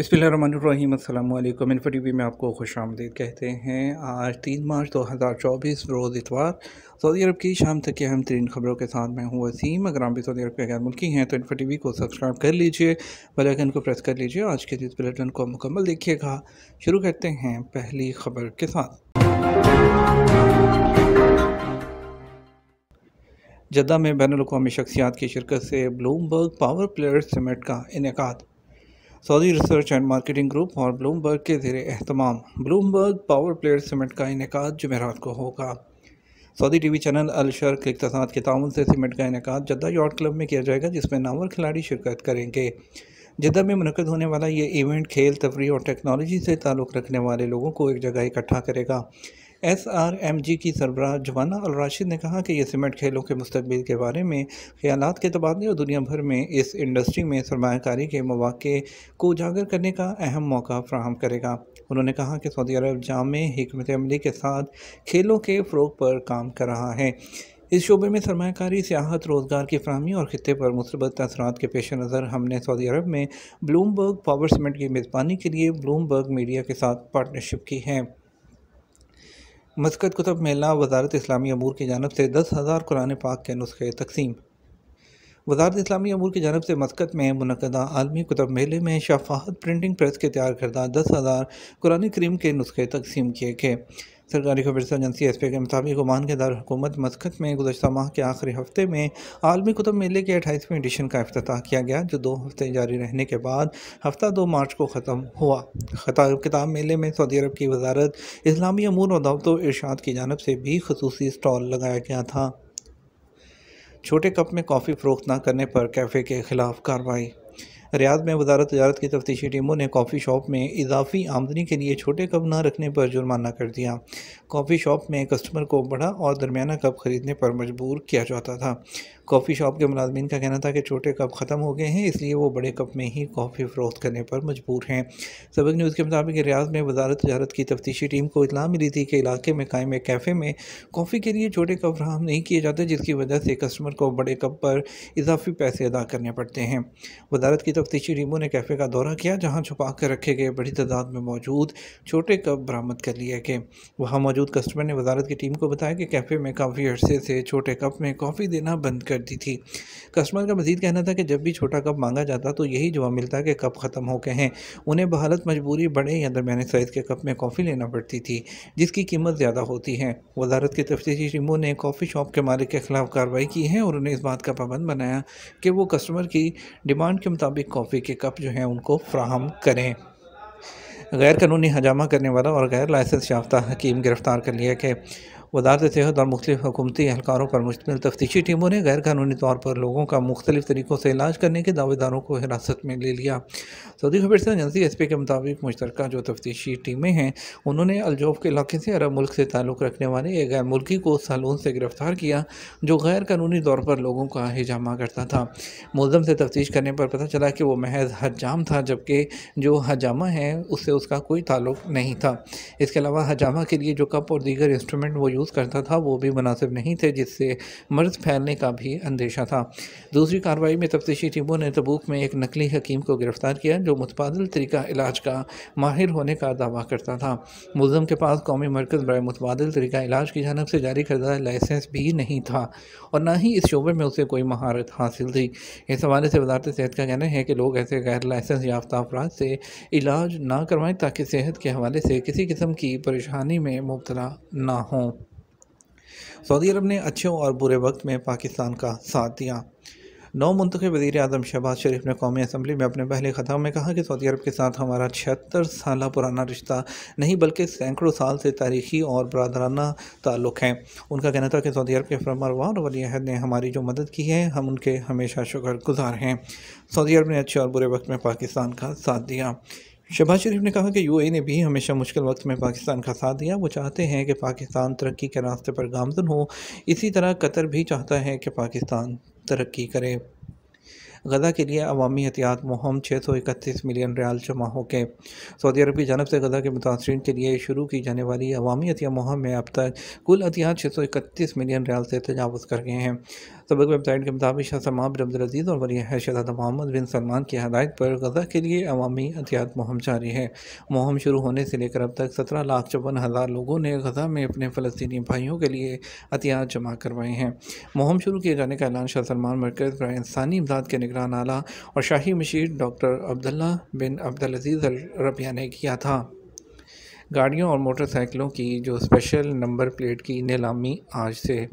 बसमीम info T we में आपको खुश आमदीद कहते हैं आज तीन मार्च दो हज़ार चौबीस रोज़ इतवार सऊदी अरब की शाम तक की अहम तरीन खबरों के साथ मैं हूँ वसीम अगर आप भी सऊदी अरब के गैर मुल्की हैं तो इन्फो टी वी को सब्सक्राइब कर लीजिए बेलाइकन को प्रेस कर लीजिए आज के इस बुलेटिन को मुकम्मल देखिएगा शुरू करते हैं पहली खबर के साथ जद्दा में बैन अवी शख्सियात की शिरकत से ब्लूमबर्ग पावर प्लेयर समिट का इनका Saudi research and marketing group और ब्लूमबर्ग के जेर अहतमाम ब्लूमबर्ग पावर प्लेयर सीमेंट का इनका जमेरात को होगा सऊदी टीवी चैनल अलशर के इकतसाद के ताउन से सीमेंट का इनका जद्दा यार्ड क्लब में किया जाएगा जिसमें नावर खिलाड़ी शिरकत करेंगे जद्दा में मनकद होने वाला ये इवेंट खेल तफरी और टेक्नोलॉजी से ताल्लुक़ रखने वाले लोगों को एक जगह इकट्ठा करेगा एस आर एम जी की सरबराह जवाना अल राशिद ने कहा कि ये सीमेंट खेलों के मुस्तबिल के बारे में ख्याल के तबादले और दुनिया भर में इस इंडस्ट्री में सरमाकारी के मौाक़े को उजागर करने का अहम मौका फ्राहम करेगा उन्होंने कहा कि सऊदी अरब जाम हमत अमली के साथ खेलों के फ़रोग पर काम कर रहा है इस शोबे में सरमाकारी सियाहत रोज़गार की फ्राहमी और खत्े पर मुस्बत असर के पेश नज़र हमने सऊदी अरब में ब्लूमबर्ग पावर सीमेंट की मेज़बानी के लिए ब्लूमबर्ग मीडिया के साथ पार्टनरशिप की है मस्कत कुतुब मेला वजारत इस्लामी अमूर की जानब से दस हज़ार कुरान पाक के नुस्खे तकसीम वजारत इस्लामी अमूर की जानब से मस्कत में मनदा आलमी कुतब मेले में शफाहत प्रिंटिंग प्रेस के तैयार करदा दस हज़ार कुरान करीम के नुस्खे तकसीम किए गए सरकारी खबर एजेंसी एस पी के मुताबिक ओमान के दारकूमत मस्कत में गुजशत माह के आखिरी हफ्ते में आलमी कुतब मेले के अट्ठाईसवें एडिशन का अफ्ताह किया गया जो दो हफ्ते जारी रहने के बाद हफ्ता दो मार्च को ख़त्म हुआ किताब मेले में सऊदी अरब की वजारत इस्लामी अमूर और दावत इर्शाद की जानब से भी खसूसी स्टॉल लगाया गया था छोटे कप में कॉफ़ी फरोख्त न करने पर कैफ़े के खिलाफ कार्रवाई रियाद में वजारत तजारत की तफ्तीशी टीमों ने कॉफ़ी शॉप में इजाफी आमदनी के लिए छोटे कप न रखने पर जुर्माना कर दिया कॉफ़ी शॉप में कस्टमर को बड़ा और दरमियाना कप ख़रीदने पर मजबूर किया जाता था कॉफ़ी शॉप के मुलाजमन का कहना था कि छोटे कप ख़त्म हो गए हैं इसलिए वो बड़े कप में ही कॉफ़ी फ़रोख्त करने पर मजबूर हैं सबक न्यूज़ के मुताबिक रियाज में वजारत तजारत की तफ्तीशी टीम को इतला मिली थी कि इलाके में कायम एक कैफ़े में कॉफ़ी के लिए छोटे कप फ्राहम नहीं किए जाते जिसकी वजह से कस्टमर को बड़े कप पर इजाफी पैसे अदा करने पड़ते हैं वजारत की तफ्तीशी टीमों ने कैफ़े का दौरा किया जहां छुपा कर रखे गए बड़ी तादाद में मौजूद छोटे कप बरामद कर लिए गए वहां मौजूद कस्टमर ने वजारत की टीम को बताया कि कैफ़े में काफ़ी अरसे से छोटे कप में कॉफ़ी देना बंद कर दी थी कस्टमर का मजीद कहना था कि जब भी छोटा कप मांगा जाता तो यही जवाब मिलता कि कप ख़त्म हो गए हैं उन्हें बहालत मजबूरी बड़े या दरमिया साइज़ के कप में कॉफ़ी लेना पड़ती थी जिसकी कीमत ज़्यादा होती है वजारत की तफ्तीशी टीमों ने कॉफ़ी शॉप के मालिक के खिलाफ कार्रवाई की है और उन्हें इस बात का पाबंद बनाया कि वो कस्टमर की डिमांड के मुताबिक कॉफ़ी के कप जो हैं उनको फ्राहम करें गैर कानूनी हजामा करने वाला और गैर लाइसेंस याफ्ता हकीम गिरफ़्तार कर लिया के वजारत सेहत और मुख्तलिफ हुकूमती एहलकारों पर मुश्तम तफ्तीशी टीमों ने गैरकानूनी तौर पर लोगों का मुख्तलिफ तरीक़ों से इलाज करने के दावेदारों को हिरासत में ले लिया सऊदी खबर से एजेंसी एस पी के मुताबिक मुश्तर जो तफ्तीशी टीमें हैं उन्होंने अलजोब के इलाके से अरब मुल्क से ताल्लुक़ रखने वाले एक गैर मुल्की को सालून से गिरफ्तार किया जो गैर कानूनी तौर पर लोगों का हिजामा करता था मुलम से तफ्तीश करने पर पता चला कि वो महज हजाम था जबकि जो हजामा है उससे उसका कोई ताल्लुक नहीं था इसके अलावा हजामा के लिए जो कप और दीगर इंस्ट्रूमेंट वो यूज़ करता था वो भी मुनासिब नहीं थे जिससे मर्ज़ फैलने का भी अंदेशा था दूसरी कार्रवाई में तफ्तीशी टीमों ने तबूक में एक नकली हकीम को गिरफ़्तार किया जो मुतबादल तरीका इलाज का माहिर होने का दावा करता था मुलम के पास कौमी मरकज़ बर मुतबादल तरीका इलाज की जानब से जारी करदा लाइसेंस भी नहीं था और ना ही इस शोबे में उसे कोई महारत हासिल थी इस हवाले से वजारत सेहत का कहना है कि लोग ऐसे गैर लाइसेंस याफ्ता अफराद से इलाज ना करवाएँ ताकि सेहत के हवाले से किसी किस्म की परेशानी में मुबतला ना हों सऊदी अरब ने अच्छे और बुरे वक्त में पाकिस्तान का साथ दिया नौ मुंतब वज़ी अजम शहबाज शरीफ ने कौमी असम्बली में अपने पहले ख़त में कहा कि सऊदी अरब के साथ हमारा छिहत्तर साल पुराना रिश्ता नहीं बल्कि सैकड़ों साल से तारीखी और बरदराना ताल्लुक़ हैं उनका कहना था कि सऊदी अरब के फरमारवान वली अहद ने हमारी जो मदद की है हम उनके हमेशा शुक्रगुजार हैं सऊदी अरब ने अच्छे और बुरे वक्त में पाकिस्तान का साथ दिया शहबाज शरीफ ने कहा कि यू ने भी हमेशा मुश्किल वक्त में पाकिस्तान का साथ दिया वो चाहते हैं कि पाकिस्तान तरक्की के रास्ते पर गामजन हो इसी तरह कतर भी चाहता है कि पाकिस्तान तरक्की करे गजा के लिए अवामी एहतियात मुहम छः सौ इकतीस मिलियन रियाल जमा हो गए सऊदी अरब की जानब से गजा के मुतासरीन के लिए शुरू की जाने वाली अवामी अतिया मुहम में अब तक कुल अतियात छः सौ इकतीस मिलियन रियाल से तजावज़ कर गए हैं सबक वेबसाइट के मुताबिक शाह समाब अब्दुलज़ीज़ और वरी है शहजादा मोहम्मद बिन सलमान की हदायत पर गजा के लिए अवामी एहतियात मुहम जारी है मुहम शुरू होने से लेकर अब तक सत्रह लाख चौवन हज़ार लोगों ने गजा में अपने फ़लस्तनी भाइयों के लिए अतियात जमा करवाए हैं मुहम शुरू किए जाने का ऐलान शाह सलमान मरकज़ बरए इंसानी इमदाद के निगरान आला और शाही मशीर doctor Abdullah bin Al Rabia ने किया था गाड़ियों और मोटरसाइकिलों की जो स्पेशल नंबर प्लेट की नीलामी आज से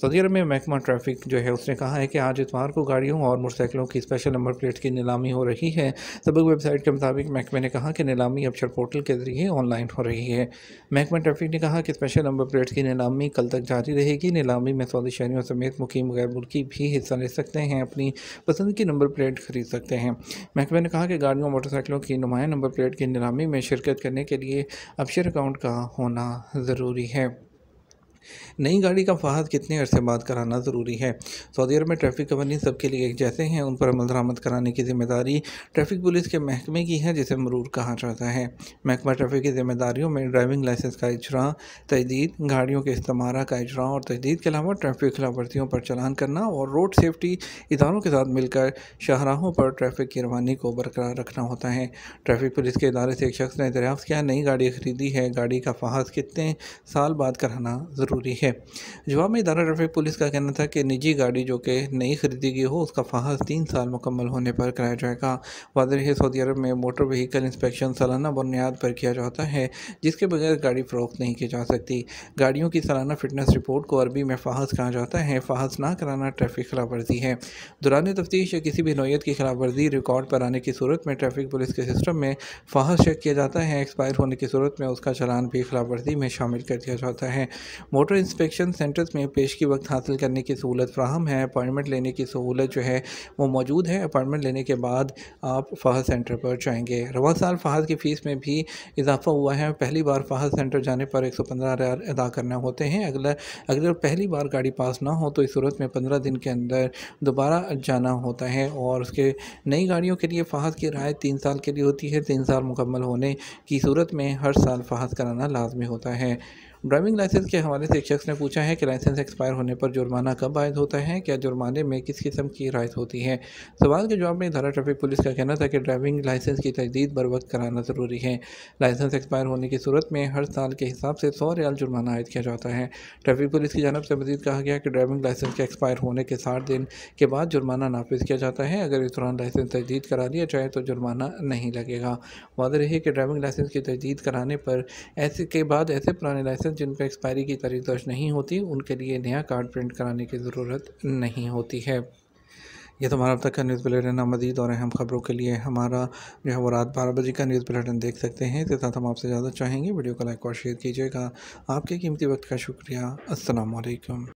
सऊदी अरब में महकमा ट्रैफिक जो है उसने कहा है कि आज इतवार को गाड़ियों और मोटरसाइकिलों की स्पेशल नंबर प्लेट की नीलामी हो रही है सबक वेबसाइट के मुताबिक महकमे ने कहा कि नीलामी अक्षर पोर्टल के जरिए ऑनलाइन हो रही है महकमा ट्रैफिक ने कहा कि स्पेशल नंबर प्लेट की नीलामी कल तक जारी रहेगी नीलामी में सऊदी शहरीों समेत मुकीम गैर मुल्की भी हिस्सा ले सकते हैं अपनी पसंद की नंबर प्लेट खरीद सकते हैं महकमे ने कहा कि गाड़ियों मोटरसाइकिलों की नुमाया नंबर प्लेट की नीलामी में शिरकत करने के लिए अक्षर अकाउंट का होना ज़रूरी है नई गाड़ी का फाहद कितने अरसे बाद कराना ज़रूरी है सऊदी अरब में ट्रैफिक कवानी सबके लिए एक जैसे हैं उन पर अमल दरामद कराने की जिम्मेदारी ट्रैफिक पुलिस के महकमे की है जिसे मरूर कहा जाता है महकमा ट्रैफिक की जिम्मेदारियों में ड्राइविंग लाइसेंस का इजरा तजदीद गाड़ियों के इस्तेमारा का इजरा और तजदीद के अलावा ट्रैफिक खिलाफवर्जियों पर चलान करना और रोड सेफ्टी इदारों के साथ मिलकर शाहराहों पर ट्रैफिक की रवानी को बरकरार रखना होता है ट्रैफिक पुलिस के इदारे से एक शख्स ने दरियाफ़्त किया नई गाड़ी खरीदी है गाड़ी का फहज कितने साल बाद कराना ज़रूरी ज़रूरी है जवाब में इदारा ट्रैफिक पुलिस का कहना था कि निजी गाड़ी जो कि नई खरीदी गई हो उसका फाहस तीन साल मुकम्मल होने पर कराया जाएगा वादर है सऊदी अरब में मोटर व्हीकल इंस्पेक्शन सालाना बुनियाद पर किया जाता है जिसके बगैर गाड़ी फ़रोख्त नहीं की जा सकती गाड़ियों की सालाना फिटनेस रिपोर्ट को अरबी में फाहस कहा जाता है फाहस ना कराना ट्रैफिक खिलाफ वर्जी है दौरान तफ्तीश या किसी भी नोयत की खिलाफ वर्जी रिकॉर्ड पर आने की सूरत में ट्रैफिक पुलिस के सिस्टम में फाहस चेक किया जाता है एक्सपायर होने की सूरत में उसका चलान भी खिलाफ वर्जी में शामिल कर दिया जाता है मोटर इंस्पेक्शन सेंटर्स में पेशगी वक्त हासिल करने की सहूलत फ्राहम है अपॉइंटमेंट लेने की सहूलत जो है वो मौजूद है अपॉइंटमेंट लेने के बाद आप फहद सेंटर पर जाएंगे रवा साल फ़ाह की फ़ीस में भी इजाफा हुआ है पहली बार फहद सेंटर जाने पर एक सौ पंद्रह रियाल अदा करना होते हैं अगला अगर पहली बार गाड़ी पास ना हो तो इस सूरत में पंद्रह दिन के अंदर दोबारा जाना होता है और उसके नई गाड़ियों के लिए फहद की राय तीन साल के लिए होती है तीन साल मुकम्मल होने की सूरत में हर साल फहद कराना लाजमी होता है ड्राइविंग लाइसेंस के हवाले से एक शख्स ने पूछा है कि लाइसेंस एक्सपायर होने पर जुर्माना कब आयद होता है क्या जुर्माने में किस किस्म की रायत होती है सवाल के जवाब में इधारा ट्रैफिक पुलिस का कहना था कि ड्राइविंग लाइसेंस की तजदीद बर वक्त कराना ज़रूरी है लाइसेंस एक्सपायर होने की सूरत में हर साल के हिसाब से सौ रियाल जुर्माना आयद किया जाता है ट्रैफिक पुलिस की जानब से मजीद कहा गया कि ड्राइविंग लाइसेंस के एक्सपायर होने के साठ दिन के बाद जुर्माना नाफिज किया जाता है अगर इस दौरान लाइसेंस तजदीद करा लिया जाए तो जुर्माना नहीं लगेगा वादा रही कि ड्राइविंग लाइसेंस की तजदीद कराने पर ऐसे के बाद ऐसे पुराने लाइसेंस तक जिन पर एक्सपायरी की तारीख दर्ज नहीं होती उनके लिए नया कार्ड प्रिंट कराने की ज़रूरत नहीं होती है ये तो हमारा अब तक का न्यूज़ बुलेटिन है मजीद और अहम खबरों के लिए हमारा जो है वो रात बारह बजे का न्यूज़ बुलेटिन देख सकते हैं इसके साथ हम आपसे ज़्यादा चाहेंगे वीडियो को लाइक और शेयर कीजिएगा आपके कीमती वक्त का शुक्रिया असलकम